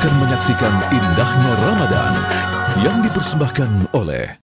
akan menyaksikan indahnya Ramadan yang dipersembahkan oleh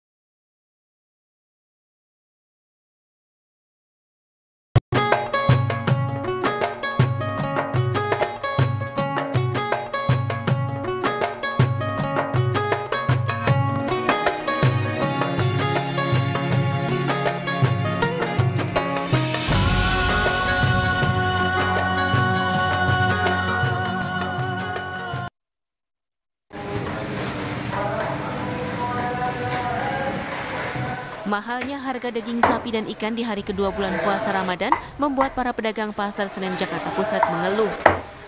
Mahalnya harga daging sapi dan ikan di hari kedua bulan puasa Ramadan membuat para pedagang pasar Senen Jakarta Pusat mengeluh.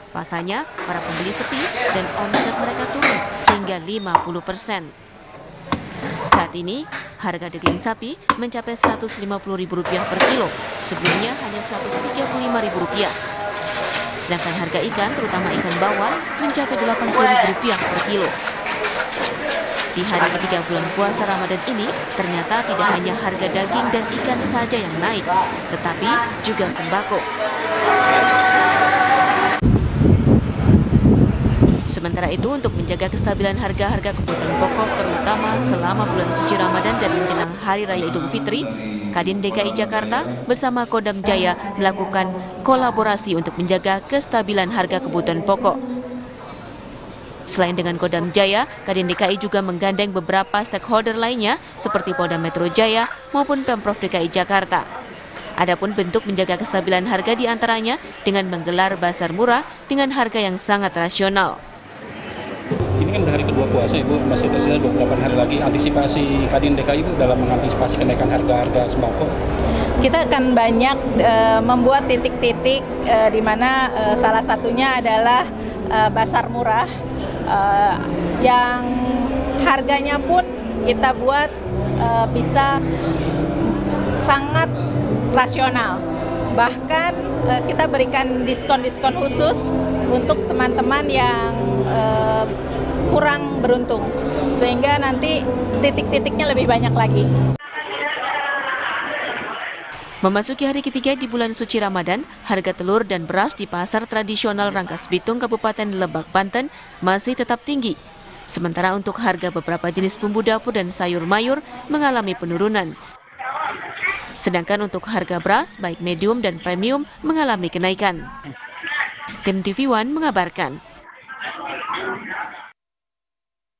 Pasalnya, para pembeli sepi dan omset mereka turun hingga 50 persen. Saat ini, harga daging sapi mencapai Rp150.000 per kilo, sebelumnya hanya Rp135.000. Sedangkan harga ikan, terutama ikan bawal, mencapai Rp80.000 per kilo. Di hari ketiga bulan puasa Ramadan ini, ternyata tidak hanya harga daging dan ikan saja yang naik, tetapi juga sembako. Sementara itu, untuk menjaga kestabilan harga-harga kebutuhan pokok, terutama selama bulan suci Ramadan dan menjelang Hari Raya Idul Fitri, Kadin DKI Jakarta bersama Kodam Jaya melakukan kolaborasi untuk menjaga kestabilan harga kebutuhan pokok. Selain dengan Kodam Jaya, Kadin DKI juga menggandeng beberapa stakeholder lainnya seperti Polda Metro Jaya maupun Pemprov DKI Jakarta. Adapun bentuk menjaga kestabilan harga di antaranya dengan menggelar pasar murah dengan harga yang sangat rasional. Ini kan hari kedua puasa Ibu, masih tersisa 28 hari lagi. Antisipasi Kadin DKI Ibu dalam mengantisipasi kenaikan harga-harga sembako kita akan banyak e, membuat titik-titik e, di mana e, salah satunya adalah e, pasar murah uh, yang harganya pun kita buat uh, bisa sangat rasional. Bahkan uh, kita berikan diskon-diskon khusus untuk teman-teman yang uh, kurang beruntung sehingga nanti titik-titiknya lebih banyak lagi. Memasuki hari ketiga di bulan suci Ramadan, harga telur dan beras di pasar tradisional Rangkas Bitung Kabupaten Lebak, Banten masih tetap tinggi. Sementara untuk harga beberapa jenis bumbu dapur dan sayur mayur mengalami penurunan. Sedangkan untuk harga beras, baik medium dan premium, mengalami kenaikan. Tim TV One mengabarkan.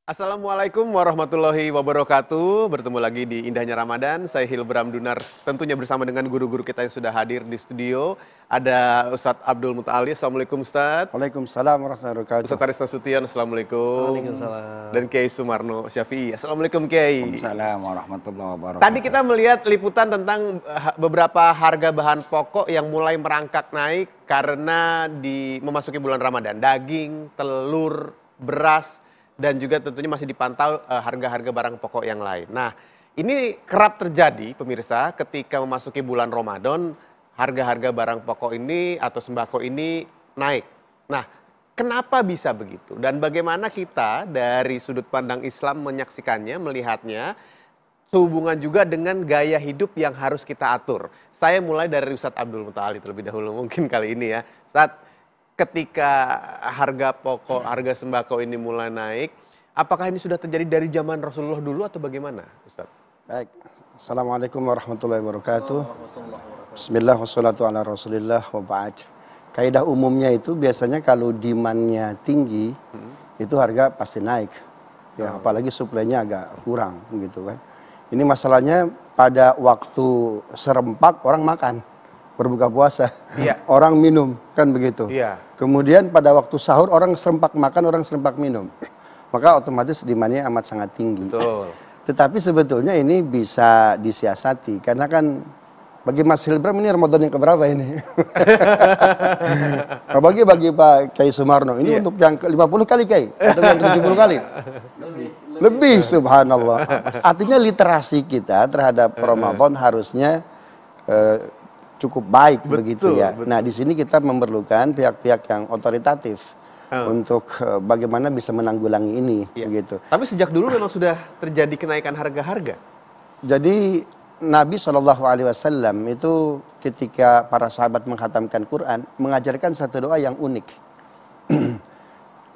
Assalamualaikum warahmatullahi wabarakatuh. Bertemu lagi di Indahnya Ramadan. Saya Hilbram Dunar, tentunya bersama dengan guru-guru kita yang sudah hadir di studio. Ada Ustadz Abdul Mutali. Assalamualaikum Ustadz. Waalaikumsalam warahmatullahi wabarakatuh. Ustadz Aris Nasution, Assalamualaikum. Waalaikumsalam. Dan Kiai Sumarno Syafi'i. Assalamualaikum Kiai. Waalaikumsalam warahmatullahi wabarakatuh. Tadi kita melihat liputan tentang eh, beberapa harga bahan pokok yang mulai merangkak naik karena di memasuki bulan Ramadan. Daging, telur, beras, dan juga tentunya masih dipantau eh, harga-harga barang pokok yang lain. Nah, ini kerap terjadi pemirsa ketika memasuki bulan Ramadan, harga-harga barang pokok ini atau sembako ini naik. Nah, kenapa bisa begitu dan bagaimana kita dari sudut pandang Islam menyaksikannya, melihatnya sehubungan juga dengan gaya hidup yang harus kita atur. Saya mulai dari Ustadz Abdul Muttalib terlebih dahulu mungkin kali ini ya. Ustadz, ketika harga pokok, harga sembako ini mulai naik, apakah ini sudah terjadi dari zaman Rasulullah dulu atau bagaimana, Ustaz? Baik. Assalamualaikum warahmatullahi wabarakatuh. Bismillah wassalatu ala rasulillah wa ba'd. Kaidah umumnya itu biasanya kalau dimannya tinggi, hmm. itu harga pasti naik. Ya, hmm. apalagi suplainya agak kurang gitu kan. Ini masalahnya pada waktu serempak orang makan berbuka puasa. Iya. Orang minum, kan begitu. Iya. Kemudian pada waktu sahur orang serempak makan, orang serempak minum. Maka otomatis demandnya amat sangat tinggi. Betul. Tetapi sebetulnya ini bisa disiasati karena kan bagi Mas Hilbram ini Ramadan yang keberapa ini? nah, bagi bagi Pak Kiai Sumarno ini iya. untuk yang ke 50 kali Kiai atau yang ke 70 kali? Lebih, lebih, lebih subhanallah. Artinya literasi kita terhadap eh. Ramadan harusnya eh, cukup baik betul, begitu ya. Betul. Nah, di sini kita memerlukan pihak-pihak yang otoritatif hmm. untuk eh, bagaimana bisa menanggulangi ini ya. begitu. Tapi sejak dulu memang sudah terjadi kenaikan harga-harga. Jadi Nabi Shallallahu Alaihi Wasallam itu ketika para sahabat menghatamkan Quran mengajarkan satu doa yang unik,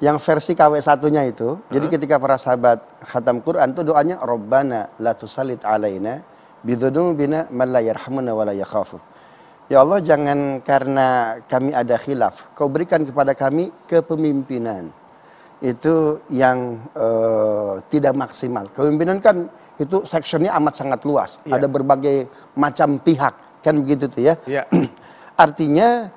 yang versi KW satunya itu. Hmm. Jadi ah. ketika para sahabat khatam Quran itu doanya Robbana la tusalit alaina bidunubina man la yarhamuna wa la Khafu Ya Allah jangan karena kami ada khilaf. Kau berikan kepada kami kepemimpinan. Itu yang uh, tidak maksimal. Kepemimpinan kan itu seksionnya amat sangat luas. Yeah. Ada berbagai macam pihak. Kan begitu tuh ya. Yeah. Iya. Artinya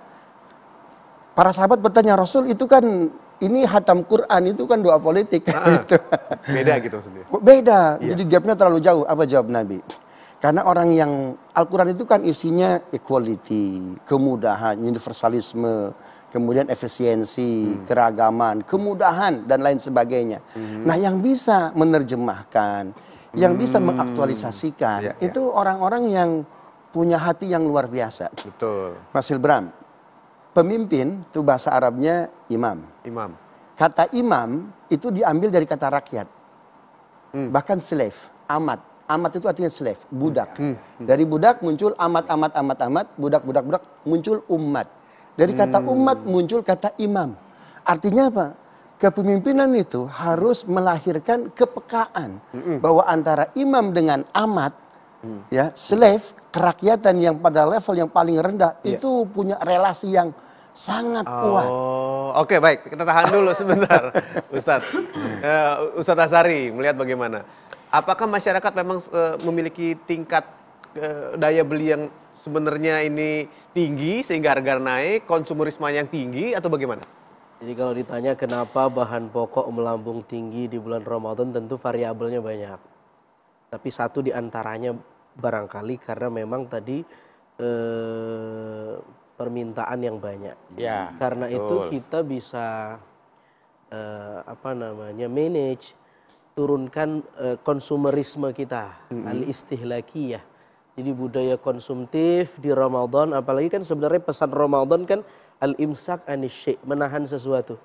para sahabat bertanya Rasul itu kan ini hatam Quran itu kan doa politik. Uh gitu. Beda gitu maksudnya. Beda. Iya. Jadi gapnya terlalu jauh. Apa jawab Nabi? Karena orang yang Al-Quran itu kan isinya equality, kemudahan, universalisme, kemudian efisiensi, hmm. keragaman, kemudahan dan lain sebagainya. Hmm. Nah, yang bisa menerjemahkan, yang hmm. bisa mengaktualisasikan ya, ya. itu orang orang-orang yang punya hati yang luar biasa. Betul. Mas Hilbram, pemimpin itu bahasa Arabnya imam. Imam. Kata imam itu diambil dari kata rakyat. Hmm. Bahkan slave, amat Amat itu artinya slave, budak. Hmm. Ya. Hmm. Dari budak muncul amat, amat, amat, amat, budak, budak, budak, muncul umat. Dari kata hmm. umat muncul kata imam. Artinya apa? Kepemimpinan itu harus melahirkan kepekaan hmm. bahwa antara imam dengan amat, hmm. ya slave, kerakyatan yang pada level yang paling rendah yeah. itu punya relasi yang sangat oh, kuat. Oke okay, baik, kita tahan dulu sebentar, Ustadz. Uh, Ustadz Asari melihat bagaimana? apakah masyarakat memang eh, memiliki tingkat eh, daya beli yang sebenarnya ini tinggi sehingga harga naik, konsumerisme yang tinggi atau bagaimana? Jadi kalau ditanya kenapa bahan pokok melambung tinggi di bulan Ramadan tentu variabelnya banyak. Tapi satu di antaranya barangkali karena memang tadi e, permintaan yang banyak. Ya, karena betul. itu kita bisa e, apa namanya manage turunkan eh, konsumerisme kita mm-hmm. al istihlakiyah jadi budaya konsumtif di Ramadan apalagi kan sebenarnya pesan Ramadan kan al imsak anisyik menahan sesuatu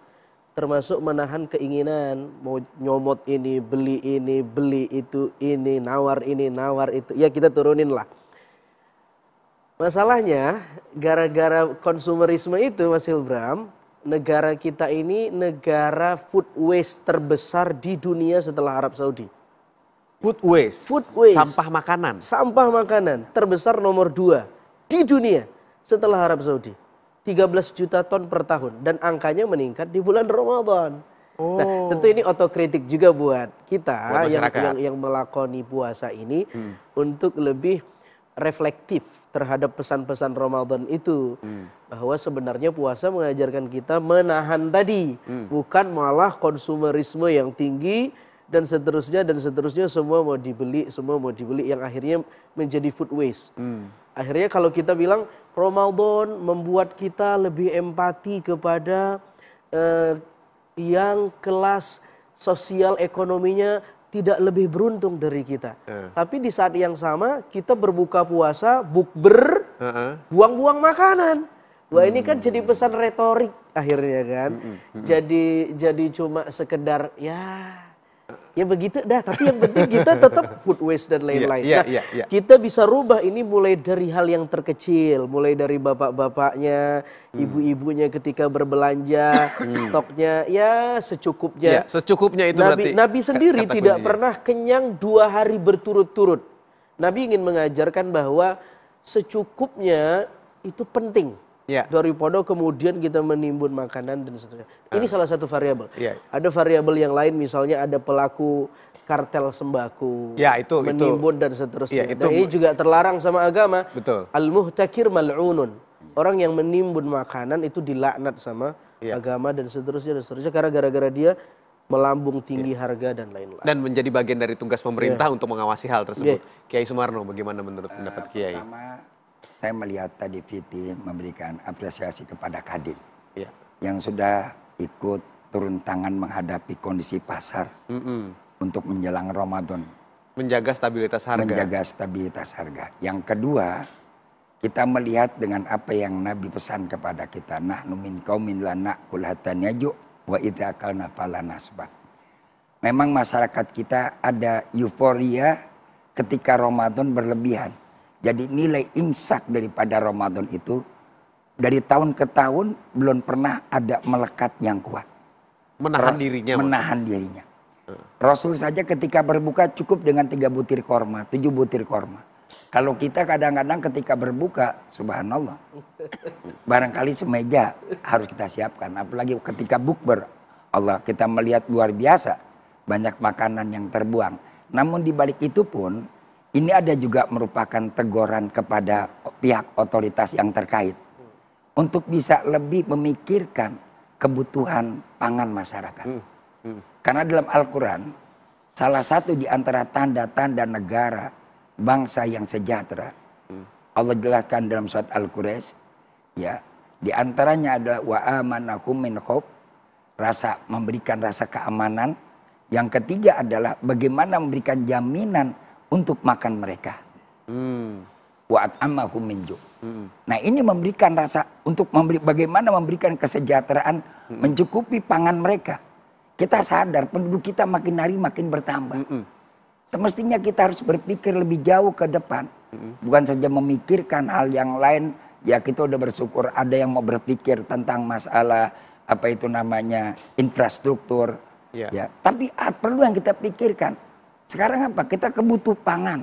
termasuk menahan keinginan mau nyomot ini beli ini beli itu ini nawar ini nawar itu ya kita turunin lah masalahnya gara-gara konsumerisme itu Mas Hilbram negara kita ini negara food waste terbesar di dunia setelah Arab Saudi. Food waste. Food waste. Sampah makanan. Sampah makanan terbesar nomor dua di dunia setelah Arab Saudi. 13 juta ton per tahun dan angkanya meningkat di bulan Ramadan. Nah, oh. Nah, tentu ini otokritik juga buat kita buat yang, yang yang melakoni puasa ini hmm. untuk lebih reflektif terhadap pesan-pesan Ramadan itu hmm. bahwa sebenarnya puasa mengajarkan kita menahan tadi hmm. bukan malah konsumerisme yang tinggi dan seterusnya dan seterusnya semua mau dibeli semua mau dibeli yang akhirnya menjadi food waste hmm. akhirnya kalau kita bilang Ramadan membuat kita lebih empati kepada uh, yang kelas sosial ekonominya tidak lebih beruntung dari kita. Uh. Tapi di saat yang sama kita berbuka puasa, bukber, uh-uh. buang-buang makanan. Wah hmm. ini kan jadi hmm. pesan retorik akhirnya kan. Hmm, hmm. Hmm. Jadi jadi cuma sekedar ya ya begitu dah tapi yang penting kita tetap food waste dan iya, lain-lain yeah, yeah, nah, yeah, yeah. kita bisa rubah ini mulai dari hal yang terkecil mulai dari bapak-bapaknya hmm. ibu-ibunya ketika berbelanja hmm. stoknya ya secukupnya yeah, secukupnya itu nabi, berarti nabi sendiri kata tidak pernah kenyang dua hari berturut-turut nabi ingin mengajarkan bahwa secukupnya itu penting Ya. 2000 pondok kemudian kita menimbun makanan dan seterusnya. Ini ah. salah satu variabel. Ya. Ada variabel yang lain misalnya ada pelaku kartel sembako, ya, itu, menimbun itu. dan seterusnya. Ya, itu. Dan nah, ini juga terlarang sama agama. Betul. Al-muhtakir mal'unun. Orang yang menimbun makanan itu dilaknat sama ya. agama dan seterusnya dan seterusnya karena gara-gara dia melambung tinggi ya. harga dan lain-lain. Dan menjadi bagian dari tugas pemerintah ya. untuk mengawasi hal tersebut. Ya. Kiai Sumarno bagaimana menurut pendapat eh, Kiai? Pertama saya melihat tadi Fiti memberikan apresiasi kepada Kadin ya. yang sudah ikut turun tangan menghadapi kondisi pasar mm hmm untuk menjelang Ramadan. Menjaga stabilitas harga. Menjaga stabilitas harga. Yang kedua, kita melihat dengan apa yang Nabi pesan kepada kita. Nah, numin kaumin lana kulhatan yaju wa idakal nafala nasbah. Memang masyarakat kita ada euforia ketika Ramadan berlebihan jadi nilai imsak daripada Ramadan itu dari tahun ke tahun belum pernah ada melekat yang kuat. Menahan Ra dirinya. Menahan bang. dirinya. Rasul saja ketika berbuka cukup dengan tiga butir korma, tujuh butir korma. Kalau kita kadang-kadang ketika berbuka, subhanallah, barangkali semeja harus kita siapkan. Apalagi ketika bukber, Allah kita melihat luar biasa banyak makanan yang terbuang. Namun di balik itu pun ini ada juga merupakan teguran kepada pihak otoritas yang terkait untuk bisa lebih memikirkan kebutuhan pangan masyarakat. Hmm. Hmm. Karena dalam Al-Quran, salah satu di antara tanda-tanda negara bangsa yang sejahtera, hmm. Allah jelaskan dalam surat Al-Quraisy, ya, di antaranya adalah wa min khob, rasa memberikan rasa keamanan. Yang ketiga adalah bagaimana memberikan jaminan untuk makan mereka. Hmm. Wa'at ammahum Hmm. Nah ini memberikan rasa untuk memberi, bagaimana memberikan kesejahteraan hmm. mencukupi pangan mereka. Kita sadar penduduk kita makin hari makin bertambah. Hmm. Semestinya kita harus berpikir lebih jauh ke depan. Hmm. Bukan saja memikirkan hal yang lain. Ya kita udah bersyukur ada yang mau berpikir tentang masalah apa itu namanya infrastruktur. Yeah. Ya, tapi perlu yang kita pikirkan sekarang apa? Kita kebutuh pangan.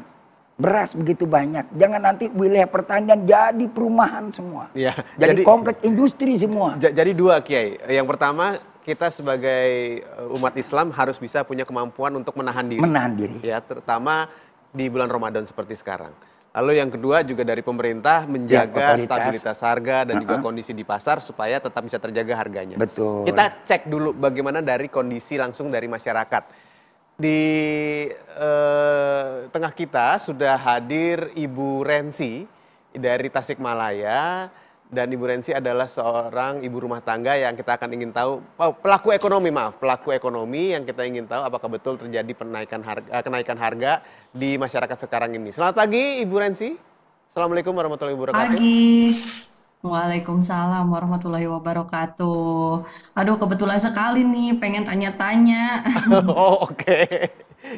Beras begitu banyak. Jangan nanti wilayah pertanian jadi perumahan semua. Ya, jadi, jadi komplek industri semua. Jadi dua Kiai. Yang pertama kita sebagai eh, umat Islam harus bisa punya kemampuan untuk menahan diri. Menahan diri. Ya, terutama di bulan Ramadan seperti sekarang. Lalu yang kedua juga dari pemerintah ya, menjaga ya, stabilitas harga dan uh -huh. juga kondisi di pasar supaya tetap bisa terjaga harganya. Betul. Kita cek dulu bagaimana dari kondisi langsung dari masyarakat di eh, tengah kita sudah hadir Ibu Rensi dari Tasikmalaya dan Ibu Rensi adalah seorang ibu rumah tangga yang kita akan ingin tahu oh, pelaku ekonomi maaf pelaku ekonomi yang kita ingin tahu apakah betul terjadi penaikan harga eh, kenaikan harga di masyarakat sekarang ini. Selamat pagi Ibu Rensi. Assalamualaikum warahmatullahi wabarakatuh. Pagi. Waalaikumsalam warahmatullahi wabarakatuh. Aduh, kebetulan sekali nih pengen tanya-tanya. oh, oke. Okay.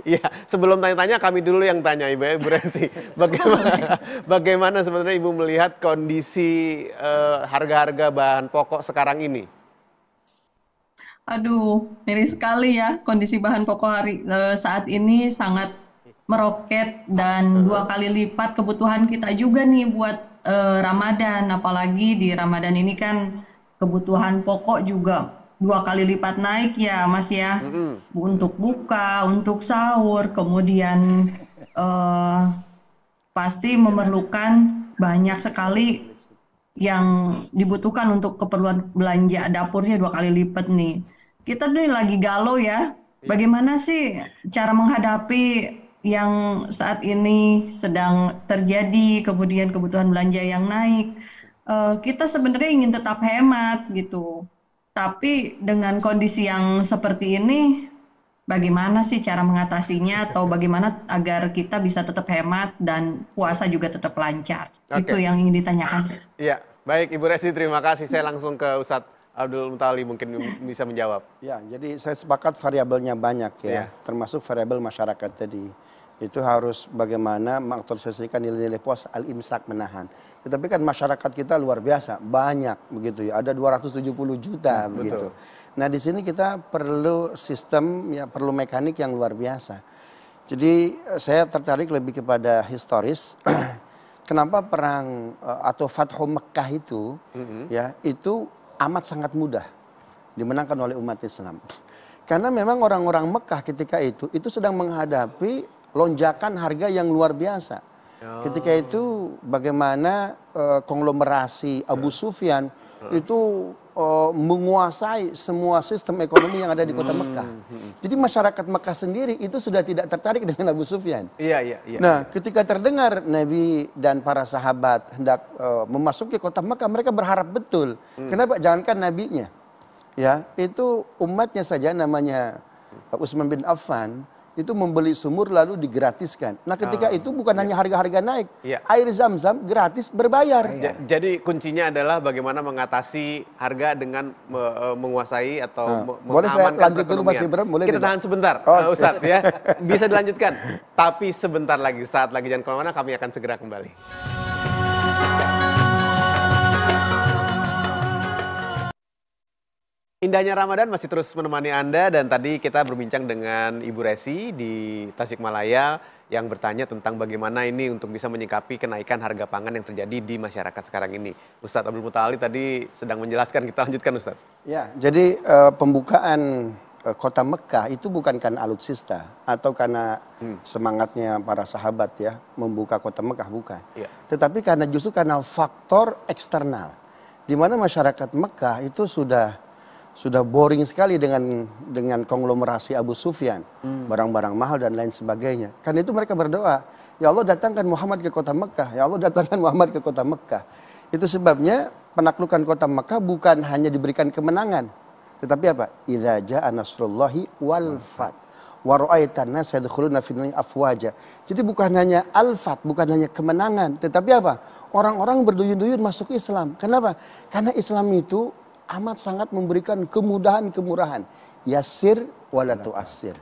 Iya, sebelum tanya-tanya kami dulu yang tanya Ibu Ibu ya, Rensi. Bagaimana bagaimana sebenarnya Ibu melihat kondisi eh, harga-harga uh, bahan pokok sekarang ini? Aduh, miris sekali ya kondisi bahan pokok hari uh, saat ini sangat meroket dan dua kali lipat kebutuhan kita juga nih buat eh, Ramadan, apalagi di Ramadan ini kan kebutuhan pokok juga dua kali lipat naik ya Mas ya. Mm -hmm. Untuk buka, untuk sahur, kemudian eh, pasti memerlukan banyak sekali yang dibutuhkan untuk keperluan belanja dapurnya dua kali lipat nih. Kita nih lagi galau ya. Iya. Bagaimana sih cara menghadapi yang saat ini sedang terjadi, kemudian kebutuhan belanja yang naik, eh, kita sebenarnya ingin tetap hemat gitu. Tapi dengan kondisi yang seperti ini, bagaimana sih cara mengatasinya atau bagaimana agar kita bisa tetap hemat dan puasa juga tetap lancar? Okay. Itu yang ingin ditanyakan. Iya, baik Ibu Resi, terima kasih. Saya langsung ke Ustadz Abdul Mutali mungkin bisa menjawab. Ya, jadi saya sepakat variabelnya banyak ya, ya. termasuk variabel masyarakat tadi itu harus bagaimana mengaktualisasikan nilai-nilai pos al-imsak menahan. Tetapi kan masyarakat kita luar biasa, banyak begitu ya. Ada 270 juta hmm, begitu. Betul. Nah, di sini kita perlu sistem ya perlu mekanik yang luar biasa. Jadi eh, saya tertarik lebih kepada historis. Kenapa perang eh, atau Fathu Mekah itu -hmm. ya itu amat sangat mudah dimenangkan oleh umat Islam. Karena memang orang-orang Mekah ketika itu itu sedang menghadapi lonjakan harga yang luar biasa. Ya. Ketika itu bagaimana uh, konglomerasi Abu ya. Sufyan ya. itu uh, menguasai semua sistem ekonomi yang ada di kota hmm, Mekah. Hmm, hmm. Jadi masyarakat Mekah sendiri itu sudah tidak tertarik dengan Abu Sufyan. Iya, iya, iya. Nah, iya. ketika terdengar Nabi dan para sahabat hendak uh, memasuki kota Mekah, mereka berharap betul. Hmm. Kenapa jangankan nabinya? Ya, itu umatnya saja namanya Usman bin Affan itu membeli sumur lalu digratiskan. Nah, ketika hmm. itu bukan ya. hanya harga-harga naik, ya. air zam-zam gratis berbayar. Ya. jadi kuncinya adalah bagaimana mengatasi harga dengan me eh, menguasai atau hmm. Ah. mengamankan Boleh saya lanjut dulu Mas Ibrahim? Boleh Kita tidak? tahan sebentar, oh. uh, Ustaz iya. ya. Bisa dilanjutkan. Tapi sebentar lagi, saat lagi jangan kemana-mana, kami akan segera kembali. Indahnya Ramadan masih terus menemani Anda dan tadi kita berbincang dengan Ibu Resi di Tasikmalaya yang bertanya tentang bagaimana ini untuk bisa menyikapi kenaikan harga pangan yang terjadi di masyarakat sekarang ini. Ustadz Abdul Mutali tadi sedang menjelaskan, kita lanjutkan Ustadz. Ya, jadi e, pembukaan e, kota Mekah itu bukan karena alutsista atau karena hmm. semangatnya para sahabat ya membuka kota Mekah bukan. Ya. Tetapi karena justru karena faktor eksternal di mana masyarakat Mekah itu sudah sudah boring sekali dengan dengan konglomerasi Abu Sufyan, barang hmm. barang-barang mahal dan lain sebagainya. Karena itu mereka berdoa, ya Allah datangkan Muhammad ke kota Mekah, ya Allah datangkan Muhammad ke kota Mekah. Itu sebabnya penaklukan kota Mekah bukan hanya diberikan kemenangan, tetapi apa? Idza jaa nasrullahi wal fath wa afwaja. Jadi bukan hanya alfat, bukan hanya kemenangan, tetapi apa? Orang-orang berduyun-duyun masuk Islam. Kenapa? Karena Islam itu amat sangat memberikan kemudahan kemurahan. Yasir walatu asir.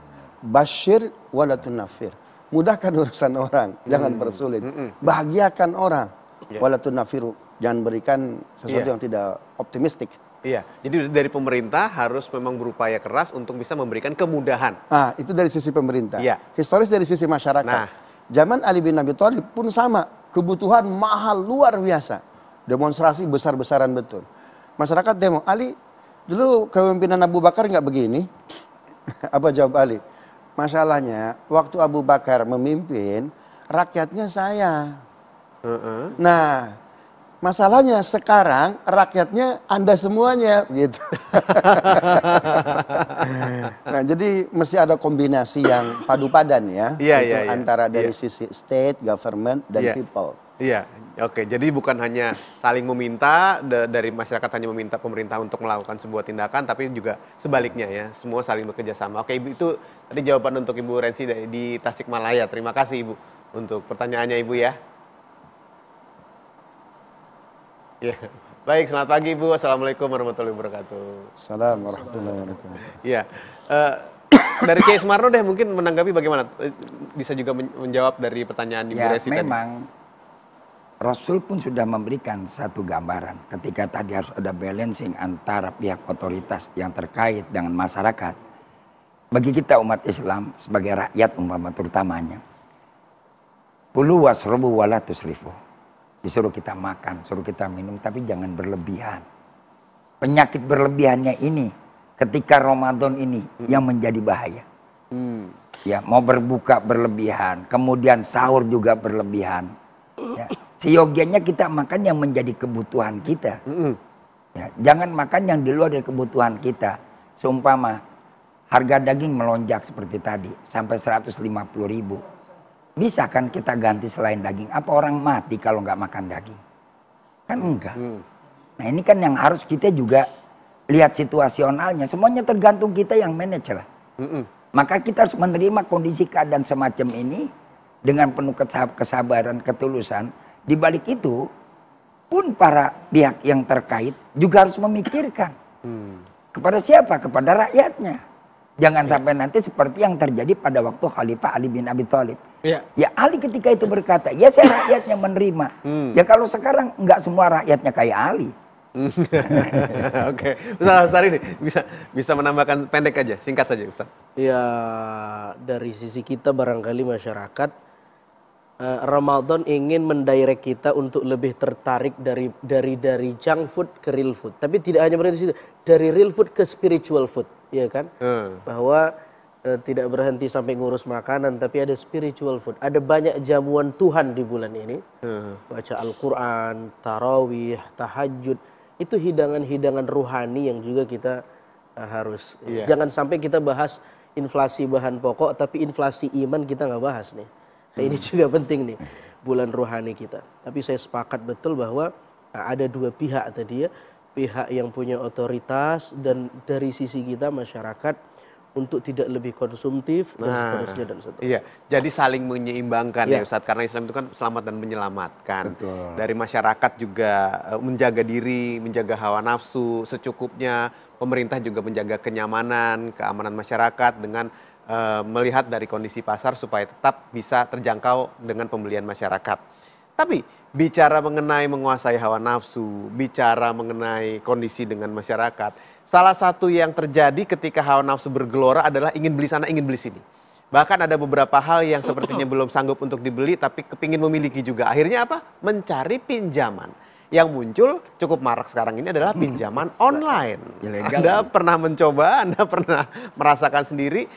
Bashir walatu nafir. Mudahkan urusan orang, hmm. jangan bersulit hmm, hmm, Bahagiakan orang. Yeah. Walatu nafiru, jangan berikan sesuatu yeah. yang tidak optimistik. Iya, jadi dari pemerintah harus memang berupaya keras untuk bisa memberikan kemudahan. Ah, itu dari sisi pemerintah. Iya. Historis dari sisi masyarakat. Nah, zaman Ali bin Abi Thalib pun sama, kebutuhan mahal luar biasa. Demonstrasi besar-besaran betul. Masyarakat demo, Ali, dulu kepemimpinan Abu Bakar nggak begini? Apa jawab Ali? Masalahnya, waktu Abu Bakar memimpin, rakyatnya saya. Uh -uh. Nah, Masalahnya sekarang rakyatnya Anda semuanya gitu. nah, jadi mesti ada kombinasi yang padu padan ya. Yeah, gitu, yeah, yeah. antara dari yeah. sisi state, government dan yeah. people. Iya, oke. Jadi bukan hanya saling meminta dari masyarakat hanya meminta pemerintah untuk melakukan sebuah tindakan, tapi juga sebaliknya ya, semua saling bekerja sama. Oke, ibu itu tadi jawaban untuk ibu Rensi dari di Tasikmalaya. Terima kasih ibu untuk pertanyaannya ibu ya. Ya. Baik, selamat pagi Ibu. Assalamualaikum warahmatullahi wabarakatuh. Salam warahmatullahi wabarakatuh. Iya. Uh, dari Kiai Sumarno deh mungkin menanggapi bagaimana eh, bisa juga menjawab dari pertanyaan Ibu ya, Resi tadi. memang Rasul pun sudah memberikan satu gambaran ketika tadi harus ada balancing antara pihak otoritas yang terkait dengan masyarakat. Bagi kita umat Islam sebagai rakyat umpama terutamanya. Pulu wasrubu wala tusrifu. Disuruh kita makan, suruh kita minum, tapi jangan berlebihan. Penyakit berlebihannya ini ketika Ramadan ini hmm. yang menjadi bahaya. Hmm. Ya, mau berbuka berlebihan, kemudian sahur juga berlebihan. Ya seyogianya kita makan yang menjadi kebutuhan kita. Mm -hmm. ya, jangan makan yang di luar dari kebutuhan kita. Seumpama harga daging melonjak seperti tadi sampai 150 ribu. Bisa kan kita ganti selain daging? Apa orang mati kalau nggak makan daging? Kan enggak. Mm Nah ini kan yang harus kita juga lihat situasionalnya. Semuanya tergantung kita yang manage lah. Mm -hmm. Maka kita harus menerima kondisi keadaan semacam ini dengan penuh kesabaran, ketulusan di balik itu pun para pihak yang terkait juga harus memikirkan hmm. kepada siapa, kepada rakyatnya. Jangan ya. sampai nanti seperti yang terjadi pada waktu Khalifah Ali bin Abi Thalib. Ya. ya Ali ketika itu berkata, ya saya rakyatnya menerima. Hmm. Ya kalau sekarang nggak semua rakyatnya kayak Ali. Hmm. Oke, Ustaz Sari nih bisa bisa menambahkan pendek aja, singkat saja Ustaz. Ya dari sisi kita barangkali masyarakat Eh, Ramadan ingin mendirect kita untuk lebih tertarik dari dari dari junk food ke real food. Tapi tidak hanya berhenti situ, dari real food ke spiritual food, ya kan? Hmm. Bahwa uh, tidak berhenti sampai ngurus makanan, tapi ada spiritual food. Ada banyak jamuan Tuhan di bulan ini. Hmm. Baca Al-Qur'an, tarawih, tahajud. Itu hidangan-hidangan ruhani yang juga kita uh, harus yeah. jangan sampai kita bahas inflasi bahan pokok tapi inflasi iman kita nggak bahas nih. Nah, ini juga penting nih bulan rohani kita. Tapi saya sepakat betul bahwa eh, ada dua pihak tadi ya, pihak yang punya otoritas dan dari sisi kita masyarakat untuk tidak lebih konsumtif dan nah, seterusnya dan seterusnya. Iya, jadi saling menyeimbangkan ya, ya Ustadz karena Islam itu kan selamat dan menyelamatkan. Betul. Dari masyarakat juga eh, menjaga diri, menjaga hawa nafsu secukupnya, pemerintah juga menjaga kenyamanan, keamanan masyarakat dengan Eh, melihat dari kondisi pasar supaya tetap bisa terjangkau dengan pembelian masyarakat. Tapi bicara mengenai menguasai hawa nafsu, bicara mengenai kondisi dengan masyarakat, salah satu yang terjadi ketika hawa nafsu bergelora adalah ingin beli sana, ingin beli sini. Bahkan ada beberapa hal yang sepertinya belum sanggup untuk dibeli tapi kepingin memiliki juga. Akhirnya apa? Mencari pinjaman. Yang muncul cukup marak sekarang ini adalah pinjaman hmm. online. Anda kan? pernah mencoba, Anda pernah merasakan sendiri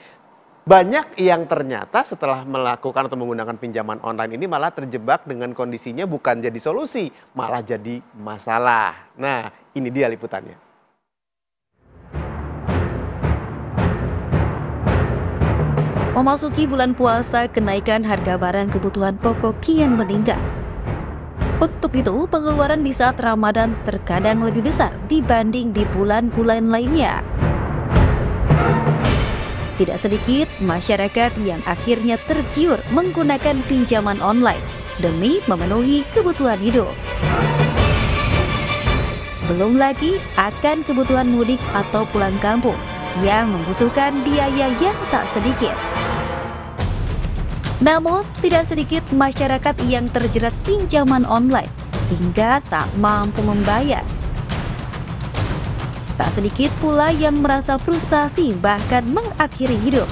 banyak yang ternyata setelah melakukan atau menggunakan pinjaman online ini malah terjebak dengan kondisinya bukan jadi solusi, malah jadi masalah. Nah, ini dia liputannya. Memasuki bulan puasa, kenaikan harga barang kebutuhan pokok kian meningkat. Untuk itu, pengeluaran di saat Ramadan terkadang lebih besar dibanding di bulan-bulan lainnya. Tidak sedikit masyarakat yang akhirnya tergiur menggunakan pinjaman online demi memenuhi kebutuhan hidup. Belum lagi akan kebutuhan mudik atau pulang kampung yang membutuhkan biaya yang tak sedikit. Namun, tidak sedikit masyarakat yang terjerat pinjaman online hingga tak mampu membayar Tak sedikit pula yang merasa frustasi bahkan mengakhiri hidup.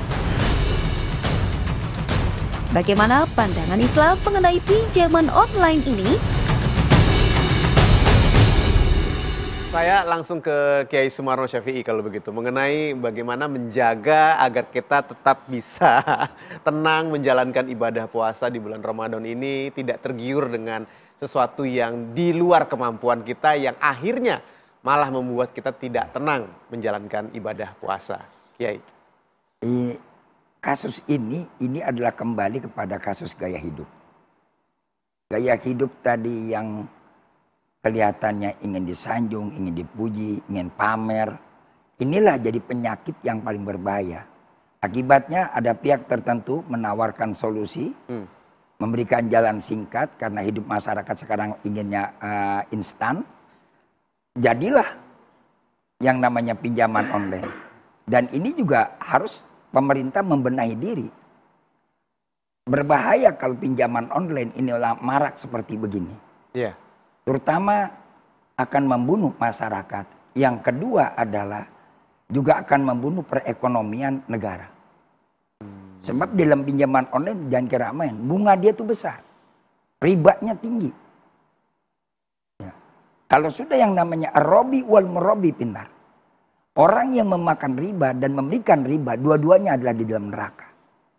Bagaimana pandangan Islam mengenai pinjaman online ini? Saya langsung ke Kiai Sumarno Syafi'i kalau begitu mengenai bagaimana menjaga agar kita tetap bisa tenang menjalankan ibadah puasa di bulan Ramadan ini tidak tergiur dengan sesuatu yang di luar kemampuan kita yang akhirnya malah membuat kita tidak tenang menjalankan ibadah puasa. Kiai. E, kasus ini ini adalah kembali kepada kasus gaya hidup. Gaya hidup tadi yang kelihatannya ingin disanjung, ingin dipuji, ingin pamer. Inilah jadi penyakit yang paling berbahaya. Akibatnya ada pihak tertentu menawarkan solusi, hmm. memberikan jalan singkat karena hidup masyarakat sekarang inginnya uh, instan jadilah yang namanya pinjaman online. Dan ini juga harus pemerintah membenahi diri. Berbahaya kalau pinjaman online ini marak seperti begini. Iya. Terutama akan membunuh masyarakat. Yang kedua adalah juga akan membunuh perekonomian negara. Hmm. Sebab dalam pinjaman online jangan kira main, bunga dia tuh besar. ribatnya tinggi kalau sudah yang namanya arobi wal merobi pintar. Orang yang memakan riba dan memberikan riba, dua-duanya adalah di dalam neraka.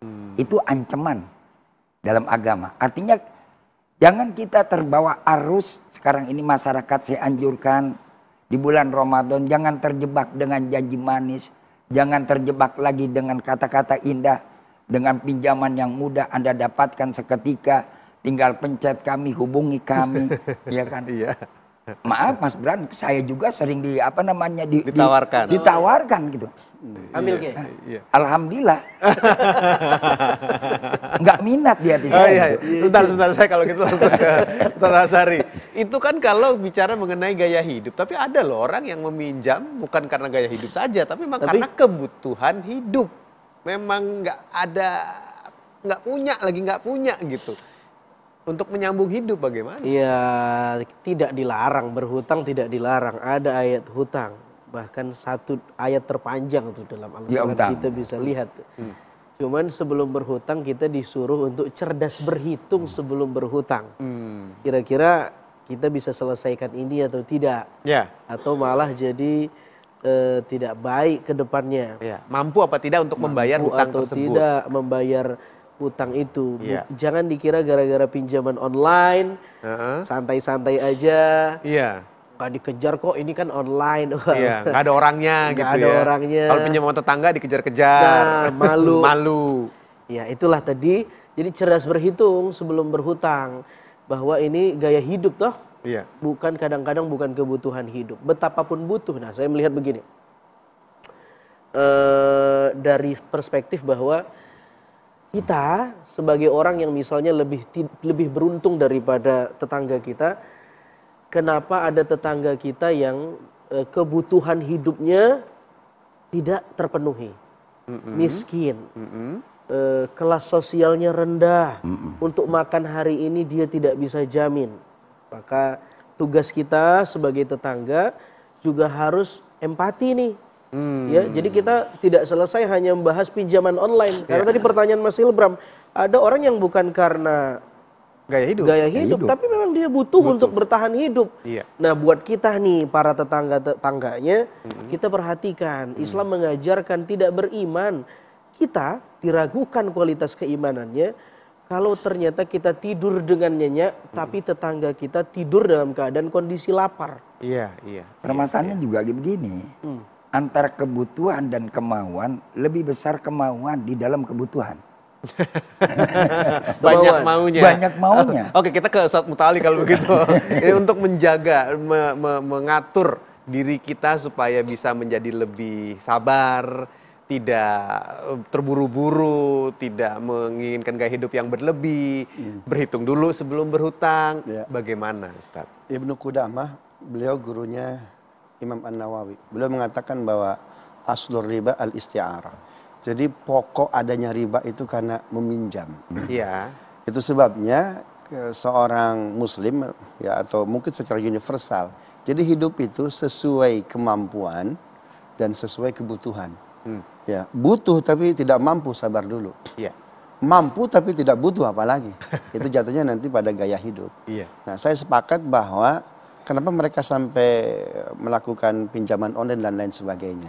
Hmm. Itu ancaman dalam agama. Artinya jangan kita terbawa arus sekarang ini masyarakat saya anjurkan di bulan Ramadan jangan terjebak dengan janji manis, jangan terjebak lagi dengan kata-kata indah, dengan pinjaman yang mudah Anda dapatkan seketika, tinggal pencet kami, hubungi kami, ya kan? Iya. Maaf Mas Bran, saya juga sering di apa namanya di, ditawarkan. Di, ditawarkan gitu. Iya, Ambil ke. Iya, iya. Alhamdulillah. Enggak minat dia di saya. Oh, iya. Gitu. saya kalau gitu langsung ke Sari. Itu kan kalau bicara mengenai gaya hidup, tapi ada loh orang yang meminjam bukan karena gaya hidup saja, tapi memang tapi, karena kebutuhan hidup. Memang nggak ada nggak punya lagi nggak punya gitu untuk menyambung hidup bagaimana? Iya, tidak dilarang berhutang tidak dilarang. Ada ayat hutang. Bahkan satu ayat terpanjang tuh dalam Al-Qur'an ya, kita bisa hmm. lihat. Hmm. Cuman sebelum berhutang kita disuruh untuk cerdas berhitung hmm. sebelum berhutang. kira hmm. Kira-kira kita bisa selesaikan ini atau tidak? Ya. Atau malah jadi e, tidak baik ke depannya. Ya. Mampu apa tidak untuk Mampu membayar hutang atau tersebut? tidak membayar utang itu. Yeah. Jangan dikira gara-gara pinjaman online, santai-santai uh -huh. aja. Iya. Yeah. Gak dikejar kok, ini kan online. iya, gak ada orangnya gak gitu ada ya. orangnya. Kalau pinjaman tetangga dikejar-kejar. Nah, malu. malu. Ya itulah tadi, jadi cerdas berhitung sebelum berhutang. Bahwa ini gaya hidup toh. Iya. Bukan kadang-kadang bukan kebutuhan hidup. Betapapun butuh. Nah saya melihat begini. E, dari perspektif bahwa kita sebagai orang yang misalnya lebih lebih beruntung daripada tetangga kita, kenapa ada tetangga kita yang e, kebutuhan hidupnya tidak terpenuhi, mm -mm. miskin, mm -mm. E, kelas sosialnya rendah, mm -mm. untuk makan hari ini dia tidak bisa jamin, maka tugas kita sebagai tetangga juga harus empati nih Hmm. Ya, jadi kita tidak selesai hanya membahas pinjaman online. Karena ya. tadi pertanyaan Mas Hilbram, ada orang yang bukan karena gaya hidup, gaya hidup, gaya hidup. tapi memang dia butuh, butuh. untuk bertahan hidup. Ya. Nah, buat kita nih para tetangga tetangganya, hmm. kita perhatikan hmm. Islam mengajarkan tidak beriman, kita diragukan kualitas keimanannya kalau ternyata kita tidur dengan nyenyak, hmm. tapi tetangga kita tidur dalam keadaan kondisi lapar. Iya, iya. Permasalahannya iya, iya. juga begini. Hmm antara kebutuhan dan kemauan lebih besar kemauan di dalam kebutuhan. banyak maunya. Banyak maunya. Oke, kita ke saat Mutali kalau begitu. Ini untuk menjaga me, me, mengatur diri kita supaya bisa menjadi lebih sabar, tidak eh, terburu-buru, tidak menginginkan gaya hidup yang berlebih, hmm. berhitung dulu sebelum berhutang. Ya. Bagaimana, Ustaz? Ibnu Qudamah, beliau gurunya Imam An-Nawawi. Beliau mengatakan bahwa aslur riba al-isti'arah. Jadi pokok adanya riba itu karena meminjam. Iya. itu sebabnya e, seorang muslim ya atau mungkin secara universal. Jadi hidup itu sesuai kemampuan dan sesuai kebutuhan. Hmm. Ya, butuh tapi tidak mampu sabar dulu. Iya. Mampu tapi tidak butuh apalagi. itu jatuhnya nanti pada gaya hidup. Iya. Nah, saya sepakat bahwa kenapa mereka sampai melakukan pinjaman online dan lain sebagainya.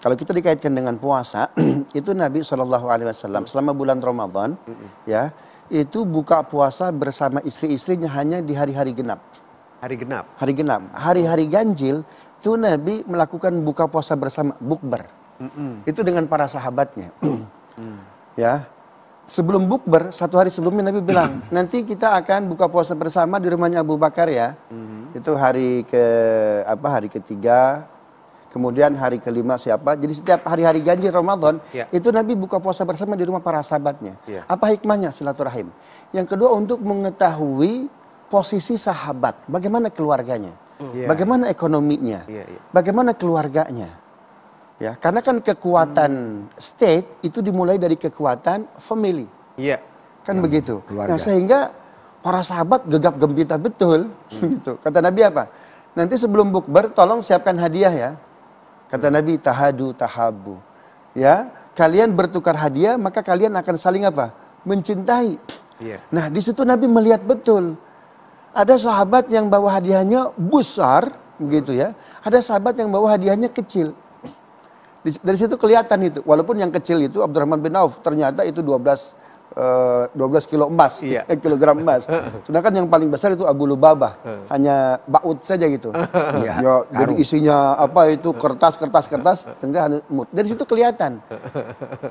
Kalau kita dikaitkan dengan puasa, itu Nabi saw selama bulan Ramadan, ya itu buka puasa bersama istri-istrinya hanya di hari-hari genap. Hari genap. Hari genap. Hari-hari ganjil itu Nabi melakukan buka puasa bersama bukber. Mm -mm. Itu dengan para sahabatnya. mm. Ya, sebelum bukber satu hari sebelumnya Nabi bilang nanti kita akan buka puasa bersama di rumahnya Abu Bakar ya hmm itu hari ke apa hari ketiga kemudian hari kelima siapa jadi setiap hari-hari ganjil Ramadan yeah. itu Nabi buka puasa bersama di rumah para sahabatnya yeah. apa hikmahnya silaturahim yang kedua untuk mengetahui posisi sahabat bagaimana keluarganya yeah. bagaimana ekonominya yeah, yeah. bagaimana keluarganya Ya, karena kan kekuatan hmm. state itu dimulai dari kekuatan family. Iya. Kan hmm, begitu. Nah, keluarga. Nah, sehingga para sahabat gegap gempita betul hmm. gitu. Kata Nabi apa? Nanti sebelum bukber tolong siapkan hadiah ya. Kata hmm. Nabi tahadu tahabu. Ya, kalian bertukar hadiah maka kalian akan saling apa? Mencintai. Yeah. Nah, di situ Nabi melihat betul. Ada sahabat yang bawa hadiahnya besar, begitu ya. Ada sahabat yang bawa hadiahnya kecil. Dari situ kelihatan itu. Walaupun yang kecil itu Abdurrahman bin Auf ternyata itu 12 12 eh, kilo emas, iya. kilogram emas. Sedangkan yang paling besar itu Abu Lubabah, hanya baut saja gitu. Iya, ya, jadi isinya apa itu kertas, kertas, kertas. Ternyata Dari situ kelihatan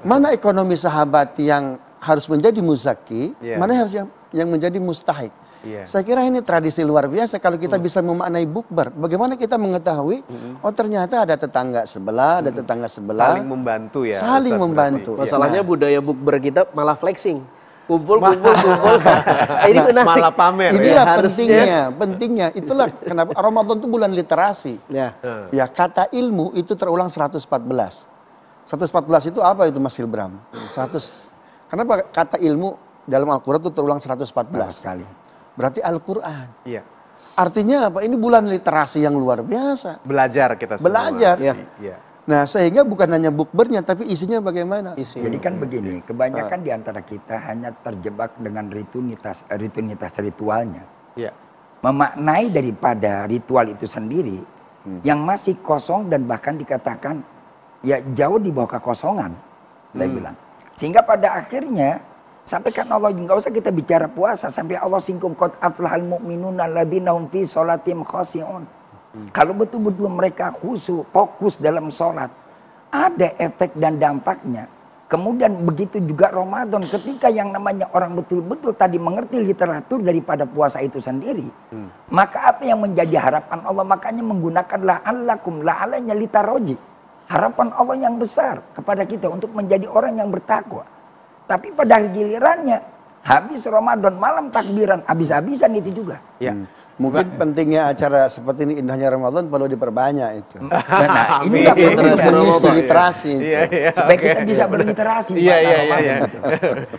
mana ekonomi sahabat yang harus menjadi muzaki, iya. mana yang harus yang yang menjadi mustahik. Yeah. Saya kira ini tradisi luar biasa kalau kita mm. bisa memaknai bukber. Bagaimana kita mengetahui mm. oh ternyata ada tetangga sebelah, ada hmm. tetangga sebelah. Saling membantu ya. Saling Ustaz membantu. Berarti. Masalahnya nah. budaya bukber kita malah flexing kumpul kumpul kumpul ini menarik. malah pamer inilah ya, pentingnya pentingnya itulah kenapa Ramadan itu bulan literasi ya hmm. ya kata ilmu itu terulang 114 114 itu apa itu Mas Hilbram 100 kenapa kata ilmu dalam Al-Quran itu terulang 114 kali, Berarti Al-Quran. Iya. Artinya apa? Ini bulan literasi yang luar biasa. Belajar kita semua. Belajar. Iya. iya. Nah, sehingga bukan hanya bukbernya, tapi isinya bagaimana? Isi. Jadi kan begini, iya. kebanyakan ah. di antara kita hanya terjebak dengan ritunitas, eh, ritunitas ritualnya. Iya. Memaknai daripada ritual itu sendiri, hmm. yang masih kosong dan bahkan dikatakan ya jauh di bawah kekosongan, hmm. saya bilang. Sehingga pada akhirnya Sampai kan Allah nggak usah kita bicara puasa sampai Allah singgung kot aflahal mukminun alladzina hum fi sholatim khashi'un. Hmm. Kalau betul-betul mereka khusus fokus dalam sholat, ada efek dan dampaknya. Kemudian begitu juga Ramadan ketika yang namanya orang betul-betul tadi mengerti literatur daripada puasa itu sendiri. Hmm. Maka apa yang menjadi harapan Allah makanya menggunakanlah allakum la'alanya litaroji. Harapan Allah yang besar kepada kita untuk menjadi orang yang bertakwa. Tapi pada gilirannya habis Ramadan malam takbiran habis-habisan itu juga. Ya. Hmm. Mungkin nah. pentingnya acara seperti ini indahnya Ramadan perlu diperbanyak itu. Hmm. Nah, ini perlu untuk mengisi literasi. Iya, iya, Supaya okay. Iya. kita bisa berliterasi. Iya, iya, iya, iya.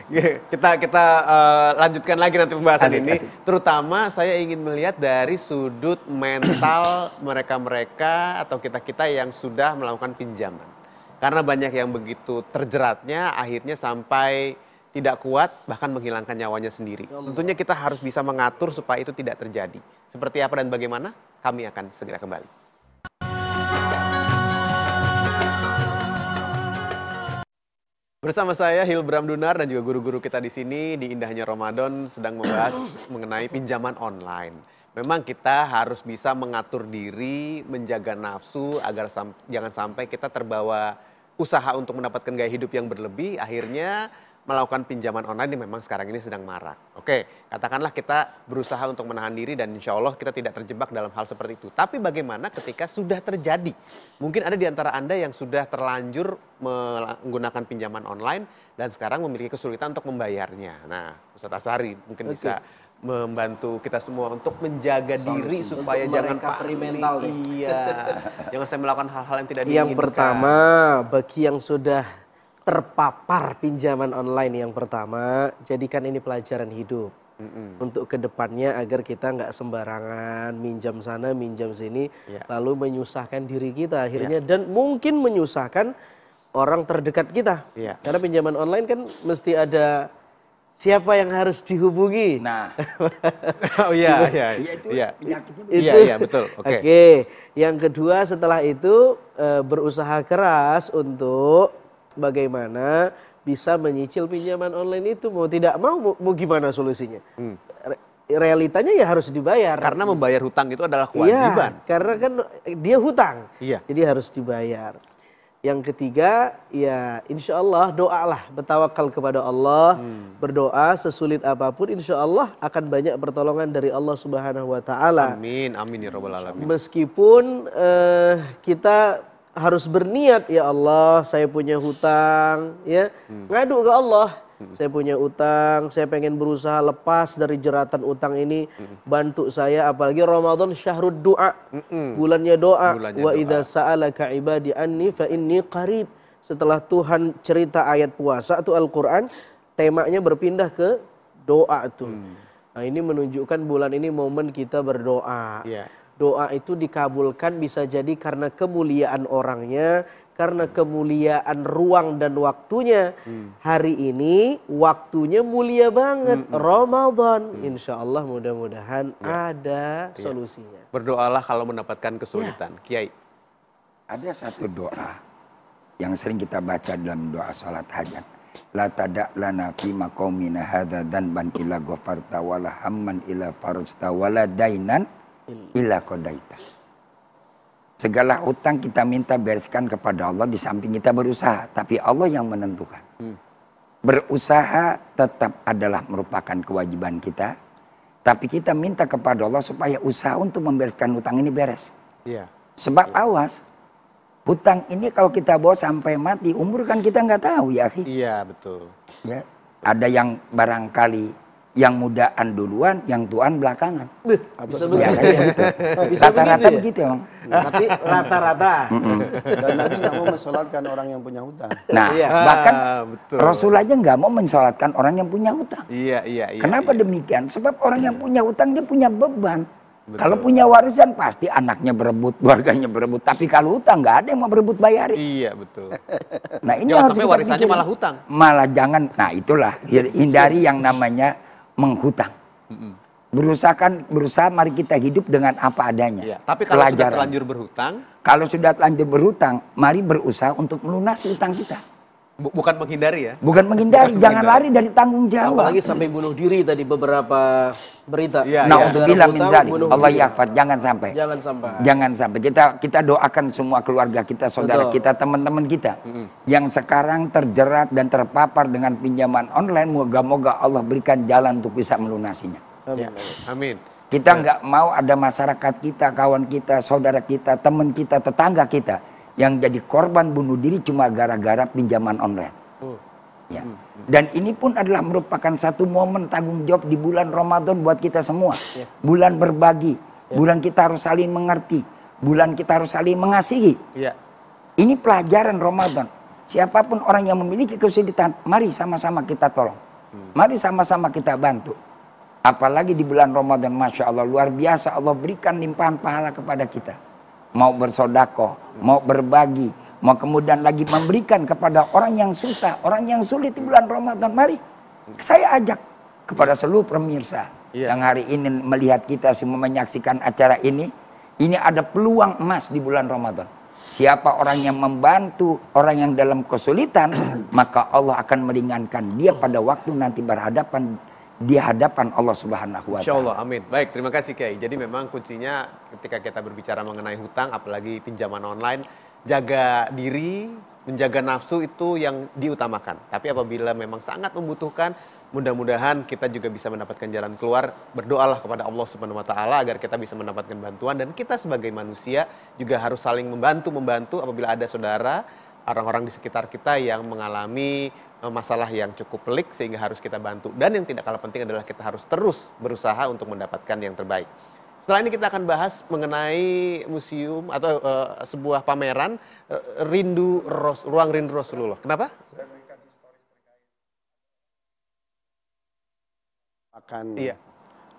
Kita kita uh, lanjutkan lagi nanti pembahasan asik, ini. Asik. Terutama saya ingin melihat dari sudut mental mereka-mereka atau kita-kita yang sudah melakukan pinjaman karena banyak yang begitu terjeratnya akhirnya sampai tidak kuat bahkan menghilangkan nyawanya sendiri. Ya Tentunya kita harus bisa mengatur supaya itu tidak terjadi. Seperti apa dan bagaimana? Kami akan segera kembali. Bersama saya Hilbram Dunar dan juga guru-guru kita di sini di Indahnya Ramadan sedang membahas mengenai pinjaman online. Memang kita harus bisa mengatur diri, menjaga nafsu agar sam jangan sampai kita terbawa usaha untuk mendapatkan gaya hidup yang berlebih akhirnya melakukan pinjaman online yang memang sekarang ini sedang marak. Oke, katakanlah kita berusaha untuk menahan diri dan insya Allah kita tidak terjebak dalam hal seperti itu. Tapi bagaimana ketika sudah terjadi? Mungkin ada di antara Anda yang sudah terlanjur menggunakan pinjaman online dan sekarang memiliki kesulitan untuk membayarnya. Nah, Ustaz Asari mungkin Oke. bisa membantu kita semua untuk menjaga Sorry, diri supaya untuk jangan pakai mental ya. Iya. jangan saya melakukan hal-hal yang tidak diinginkan. Yang pertama, bagi yang sudah terpapar pinjaman online yang pertama, jadikan ini pelajaran hidup. Mm-mm. Untuk kedepannya agar kita nggak sembarangan minjam sana, minjam sini, yeah. lalu menyusahkan diri kita akhirnya yeah. dan mungkin menyusahkan orang terdekat kita. Yeah. Karena pinjaman online kan mesti ada siapa yang harus dihubungi? Nah. oh iya gitu. iya. Iya itu iya. Iya iya betul. Oke. Okay. Okay. Yang kedua setelah itu e, berusaha keras untuk bagaimana bisa menyicil pinjaman online itu mau tidak mau mau, mau gimana solusinya? Hmm. Realitanya ya harus dibayar. Karena membayar hutang itu adalah iya, kewajiban. Iya, karena kan dia hutang. Iya. Jadi harus dibayar. Yang ketiga, ya insya Allah doalah, bertawakal kepada Allah, hmm. berdoa sesulit apapun, insya Allah akan banyak pertolongan dari Allah Subhanahu Wa Taala. Amin, amin ya robbal alamin. Meskipun uh, kita harus berniat ya Allah, saya punya hutang, ya hmm. ngadu ke Allah saya punya utang, saya pengen berusaha lepas dari jeratan utang ini, bantu saya apalagi Ramadan Syahrud doa, bulannya doa. Bulannya Wa idza sa'alaka ibadi anni fa inni qarib. Setelah Tuhan cerita ayat puasa atau Al-Qur'an, temanya berpindah ke doa itu. Hmm. Nah, ini menunjukkan bulan ini momen kita berdoa. Yeah. Doa itu dikabulkan bisa jadi karena kemuliaan orangnya, karena kemuliaan ruang dan waktunya. Hmm. Hari ini waktunya mulia banget hmm. hmm. Ramadan. Hmm. Insya Allah mudah-mudahan ya. ada ya. solusinya. Berdoalah kalau mendapatkan kesulitan. Ya. Kiai. Ada satu doa yang sering kita baca dalam doa salat hajat. La tada' lana fi maqamina dan ban ila ghafarta wala hamman illa farajta dainan ilah qadaita. Segala hutang kita minta bereskan kepada Allah di samping kita berusaha, tapi Allah yang menentukan. Hmm. Berusaha tetap adalah merupakan kewajiban kita, tapi kita minta kepada Allah supaya usaha untuk membereskan hutang ini beres. Yeah. Sebab yeah. awas, hutang ini kalau kita bawa sampai mati, umur kan kita nggak tahu ya sih. Iya yeah, betul. Ya. Ada yang barangkali yang mudaan duluan, yang tuan belakangan. bisa begitu. Gitu. Ya? Rata-rata begitu emang. Tapi rata-rata. Dan Nabi nggak mau mensolatkan orang yang punya hutang. Nah, iya. bahkan ah, Rasul aja nggak mau mensolatkan orang yang punya hutang. Iya, iya, iya. Kenapa iya. demikian? Sebab orang yang punya hutang dia punya beban. Kalau punya warisan pasti anaknya berebut, keluarganya berebut. Tapi kalau hutang nggak ada yang mau berebut bayarin. Iya betul. Nah ini jangan harus sampai warisannya malah hutang. Malah jangan. Nah itulah hindari yang namanya menghutang. mm Berusaha berusaha mari kita hidup dengan apa adanya. Ya, tapi kalau Pelajaran. sudah terlanjur berhutang, kalau sudah terlanjur berhutang, mari berusaha untuk melunasi hutang kita. Bukan menghindari ya? Bukan menghindari, Bukan jangan menghindari. lari dari tanggung jawab. Apalagi sampai bunuh diri tadi beberapa berita. Iya, ya, nah, ya. untuk bilang minzali, Allah yafat, jangan sampai. Jangan sampai. Jangan sampai. Kita kita doakan semua keluarga kita, saudara Betul. kita, teman-teman kita hmm yang sekarang terjerat dan terpapar dengan pinjaman online, moga-moga Allah berikan jalan untuk bisa melunasinya. Amin. Ya. Amin. Kita ya. nggak ya. mau ada masyarakat kita, kawan kita, saudara kita, teman kita, tetangga kita yang jadi korban bunuh diri cuma gara-gara pinjaman online. Oh. Ya. Hmm, hmm. Dan ini pun adalah merupakan satu momen tanggung jawab di bulan Ramadan buat kita semua. Yeah. Bulan berbagi, yeah. bulan kita harus saling mengerti, bulan kita harus saling mengasihi. Yeah. Ini pelajaran Ramadan. Siapapun orang yang memiliki kesulitan, mari sama-sama kita tolong. Hmm. Mari sama-sama kita bantu. Apalagi di bulan Ramadan, Masya Allah, luar biasa Allah berikan limpahan pahala kepada kita mau bersodako, mau berbagi, mau kemudian lagi memberikan kepada orang yang susah, orang yang sulit di bulan Ramadan. Mari saya ajak kepada seluruh pemirsa yeah. yang hari ini melihat kita semua menyaksikan acara ini, ini ada peluang emas di bulan Ramadan. Siapa orang yang membantu orang yang dalam kesulitan, maka Allah akan meringankan dia pada waktu nanti berhadapan di hadapan Allah Subhanahu wa taala. Insyaallah, amin. Baik, terima kasih Kiai. Jadi memang kuncinya ketika kita berbicara mengenai hutang apalagi pinjaman online, jaga diri, menjaga nafsu itu yang diutamakan. Tapi apabila memang sangat membutuhkan, mudah-mudahan kita juga bisa mendapatkan jalan keluar. Berdoalah kepada Allah Subhanahu wa taala agar kita bisa mendapatkan bantuan dan kita sebagai manusia juga harus saling membantu-membantu apabila ada saudara orang-orang di sekitar kita yang mengalami Eh, masalah yang cukup pelik sehingga harus kita bantu dan yang tidak kalah penting adalah kita harus terus berusaha untuk mendapatkan yang terbaik. Setelah ini kita akan bahas mengenai museum atau uh, sebuah pameran eh, rindu Ros, ruang rindu Rasulullah. Kenapa? Akan iya.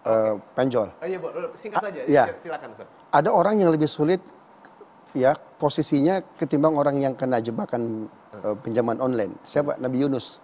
Uh, penjol. Oh, iya, singkat saja. Iya. Silakan, Ada orang yang lebih sulit ya posisinya ketimbang orang yang kena jebakan uh, pinjaman online. Siapa? Nabi Yunus.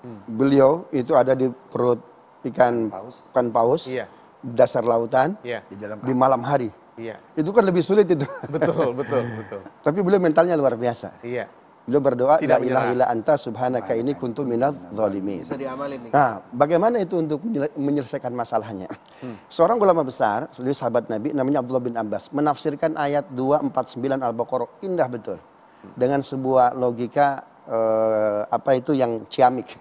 Hmm. Beliau itu ada di perut ikan paus, ikan paus iya. dasar lautan iya. di, dalam di malam hari. Iya. Itu kan lebih sulit itu. Betul, betul, betul. Tapi beliau mentalnya luar biasa. Iya. Beliau berdoa la ilaha illa anta subhanaka ini kuntu minadz zalimin. Bisa diamalin nih. Nah, bagaimana itu untuk menyelesaikan masalahnya? Hmm. Seorang ulama besar, beliau sahabat Nabi namanya Abdullah bin Abbas, menafsirkan ayat 249 Al-Baqarah indah betul dengan sebuah logika eh, apa itu yang ciamik.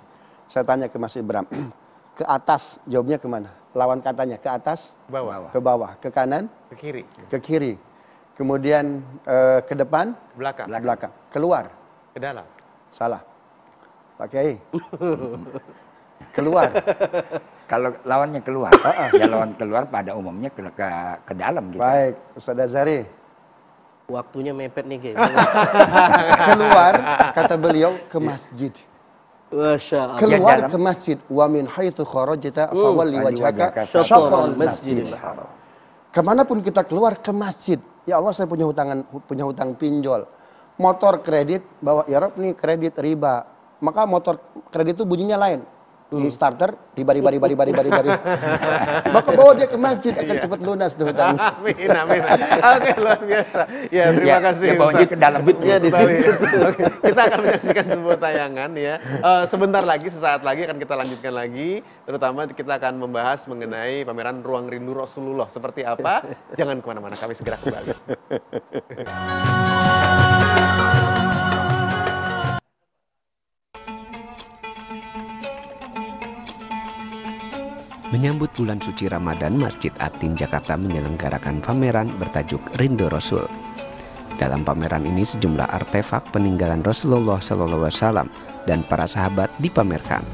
Saya tanya ke Mas Ibram, ke atas jawabnya kemana? Lawan katanya ke atas, ke bawah. ke bawah, ke kanan, ke kiri, ke kiri. Kemudian eh, ke depan, belakang, belakang, belakang. keluar, ke dalam, salah. Pak keluar. Kalau lawannya keluar, ya lawan keluar pada umumnya ke, ke, ke dalam gitu. Baik, Ustaz Azari waktunya mepet nih kayak keluar kata beliau ke iya. masjid keluar ke masjid wa min haitsu kharajta fawalli uh, wajhaka syatral masjid haram kemanapun kita keluar ke masjid ya Allah saya punya hutangan punya hutang pinjol motor kredit bawa ya Rob nih kredit riba maka motor kredit itu bunyinya lain di starter tiba-tiba tiba tiba tiba tiba maka bawa dia ke masjid akan yeah. cepat lunas tuh hutang amin amin oke luar biasa ya terima ya, kasih ya, ke dalam budgetnya di sini okay. kita akan menyaksikan sebuah tayangan ya uh, sebentar lagi sesaat lagi akan kita lanjutkan lagi terutama kita akan membahas mengenai pameran ruang rindu Rasulullah seperti apa jangan kemana-mana kami segera kembali Menyambut bulan suci Ramadan, Masjid Atin Jakarta menyelenggarakan pameran bertajuk Rindu Rasul. Dalam pameran ini sejumlah artefak peninggalan Rasulullah SAW dan para sahabat dipamerkan.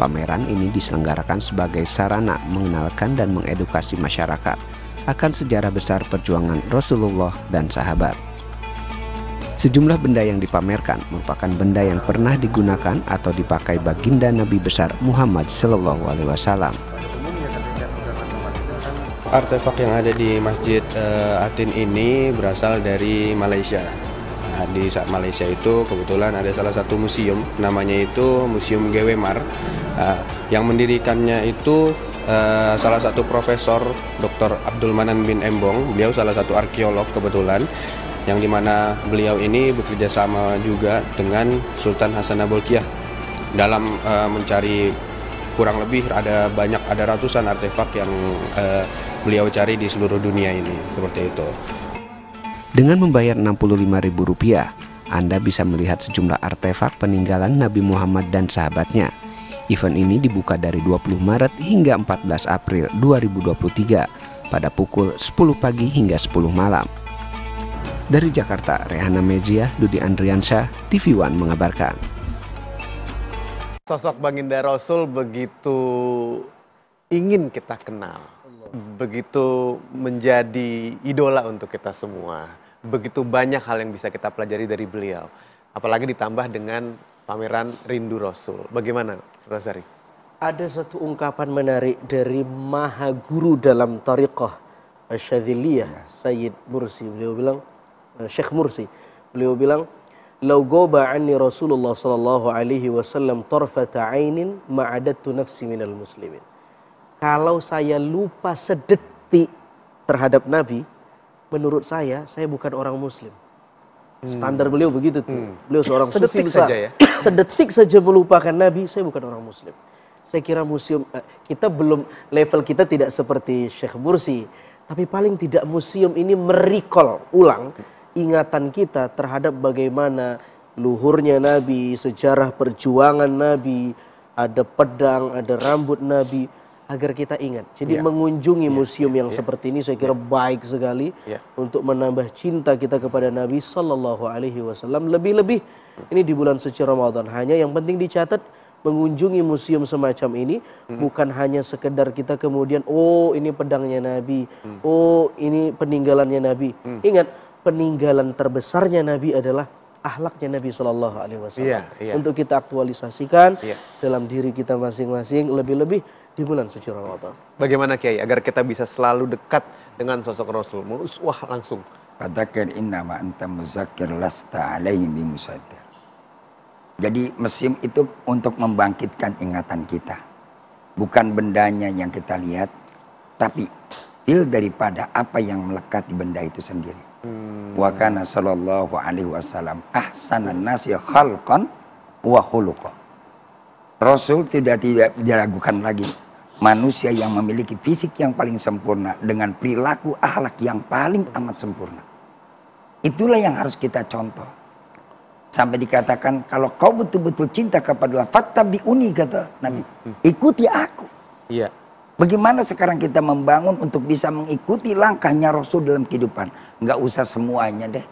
Pameran ini diselenggarakan sebagai sarana mengenalkan dan mengedukasi masyarakat akan sejarah besar perjuangan Rasulullah dan sahabat. Sejumlah benda yang dipamerkan merupakan benda yang pernah digunakan atau dipakai baginda Nabi besar Muhammad SAW artefak yang ada di Masjid uh, Atin ini berasal dari Malaysia. Nah, di Malaysia itu kebetulan ada salah satu museum, namanya itu Museum GW Uh, nah, yang mendirikannya itu uh, salah satu profesor Dr. Abdul Manan bin Embong. Beliau salah satu arkeolog kebetulan yang dimana beliau ini bekerja sama juga dengan Sultan Hasan Abolkiah dalam uh, mencari kurang lebih ada banyak ada ratusan artefak yang uh, beliau cari di seluruh dunia ini seperti itu. Dengan membayar Rp65.000, Anda bisa melihat sejumlah artefak peninggalan Nabi Muhammad dan sahabatnya. Event ini dibuka dari 20 Maret hingga 14 April 2023 pada pukul 10 pagi hingga 10 malam. Dari Jakarta, Rehana Mejia, Dudi Andriansyah, TV One mengabarkan. Sosok Baginda Rasul begitu ingin kita kenal begitu menjadi idola untuk kita semua. Begitu banyak hal yang bisa kita pelajari dari beliau. Apalagi ditambah dengan pameran Rindu Rasul. Bagaimana, Sutasari? Ada satu ungkapan menarik dari Maha Guru dalam Tariqah Syadziliyah, iya. Sayyid Mursi. Beliau bilang, eh, Syekh Mursi. Beliau bilang, "Lau goba anni Rasulullah sallallahu alaihi wasallam tarfata ainin ma'adattu nafsi minal muslimin." kalau saya lupa sedetik terhadap Nabi, menurut saya saya bukan orang Muslim. Hmm. Standar beliau begitu tuh. Hmm. Beliau seorang sedetik sufi besar. Saja ya? Sedetik saja melupakan Nabi, saya bukan orang Muslim. Saya kira museum eh, kita belum level kita tidak seperti Sheikh Bursi, tapi paling tidak museum ini merikol ulang ingatan kita terhadap bagaimana luhurnya Nabi, sejarah perjuangan Nabi, ada pedang, ada rambut Nabi agar kita ingat. Jadi yeah. mengunjungi yeah. museum yang yeah. seperti ini saya ya. kira yeah. baik sekali yeah. untuk menambah cinta kita kepada Nabi Sallallahu Alaihi Wasallam. Lebih-lebih ini di bulan suci Ramadan. Hanya yang penting dicatat mengunjungi museum semacam ini hmm. bukan hanya sekedar kita kemudian oh ini pedangnya Nabi, hmm. oh ini peninggalannya Nabi. Hmm. Ingat peninggalan terbesarnya Nabi adalah ahlaknya Nabi Shallallahu Alaihi Wasallam yeah, yeah. untuk kita aktualisasikan yeah. dalam diri kita masing-masing lebih-lebih di bulan suci Ramadan. Bagaimana Kiai agar kita bisa selalu dekat dengan sosok Rasul? Wah langsung. inna ma anta muzakir lasta alaihim bimusaddar. Jadi mesim itu untuk membangkitkan ingatan kita. Bukan bendanya yang kita lihat, tapi feel daripada apa yang melekat di benda itu sendiri. Hmm. Wa kana sallallahu alaihi wasallam ahsanan nasi khalqan wa khuluqan. Rasul tidak tidak diragukan lagi manusia yang memiliki fisik yang paling sempurna dengan perilaku akhlak yang paling amat sempurna. Itulah yang harus kita contoh. Sampai dikatakan kalau kau betul-betul cinta kepada Allah, fattabi kata Nabi. Hmm, hmm. Ikuti aku. Iya. Bagaimana sekarang kita membangun untuk bisa mengikuti langkahnya Rasul dalam kehidupan? Enggak usah semuanya deh.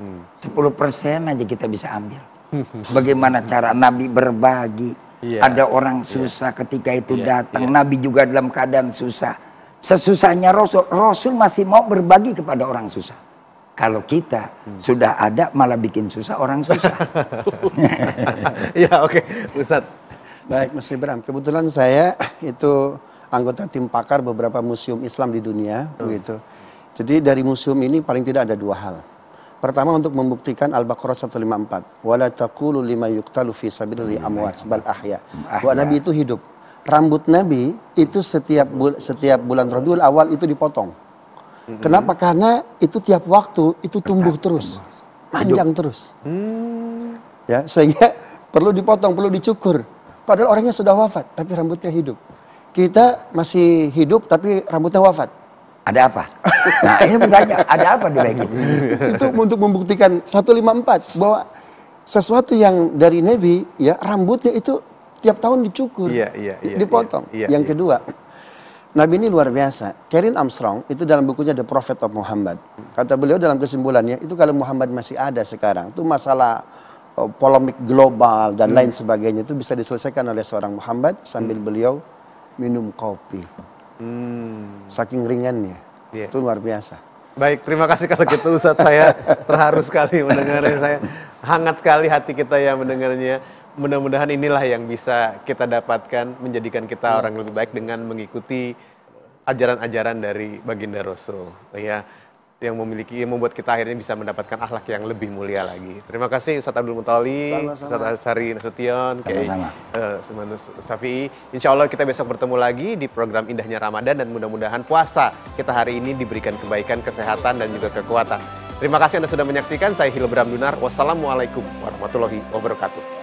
10% hmm. aja kita bisa ambil. Bagaimana cara Nabi berbagi, Yeah. Ada orang iya. susah yeah. ketika itu yeah. datang. Yeah. Nabi juga dalam keadaan susah. Sesusahnya Rasul, Rasul masih mau berbagi kepada orang susah. Kalau kita hmm. sudah ada malah bikin susah orang susah. ya oke, okay. Ustaz. Baik, Mas Ibram. Kebetulan saya itu anggota tim pakar beberapa museum Islam di dunia, hmm. begitu. Jadi dari museum ini paling tidak ada dua hal. Pertama untuk membuktikan Al-Baqarah 154. Wala taqulu lima yuqtalu fi sabilillahi amwat iya. bal ahya. Bahwa Nabi itu hidup. Rambut Nabi itu setiap bul setiap bulan Rabiul Awal itu dipotong. Mm-hmm. Kenapa? Karena itu tiap waktu itu tumbuh terus. Panjang terus. Hmm. Ya, sehingga perlu dipotong, perlu dicukur. Padahal orangnya sudah wafat tapi rambutnya hidup. Kita masih hidup tapi rambutnya wafat ada apa? Nah, ini bertanya, ada apa di bank itu? Itu untuk membuktikan 154 bahwa sesuatu yang dari Nabi ya rambutnya itu tiap tahun dicukur, iya, iya, iya, dipotong. Iya, iya, yang iya. kedua, Nabi ini luar biasa. Karen Armstrong itu dalam bukunya The Prophet of Muhammad. Kata beliau dalam kesimpulannya itu kalau Muhammad masih ada sekarang itu masalah oh, polemik global dan hmm. lain sebagainya itu bisa diselesaikan oleh seorang Muhammad sambil hmm. beliau minum kopi. Hmm. Saking ringannya. Yeah. Itu luar biasa. Baik, terima kasih kalau gitu Ustaz. saya terharu sekali mendengarnya. Saya hangat sekali hati kita yang mendengarnya. Mudah-mudahan inilah yang bisa kita dapatkan menjadikan kita hmm. orang lebih baik dengan mengikuti ajaran-ajaran dari Baginda Rasul. Ya yang memiliki yang membuat kita akhirnya bisa mendapatkan akhlak yang lebih mulia lagi. Terima kasih Ustaz Abdul Mutali, Ustaz Asari Nasution, eh, Ustaz uh, Safi. Insya Allah kita besok bertemu lagi di program Indahnya Ramadan dan mudah-mudahan puasa kita hari ini diberikan kebaikan, kesehatan dan juga kekuatan. Terima kasih Anda sudah menyaksikan. Saya Hilbram Dunar. Wassalamualaikum warahmatullahi wabarakatuh.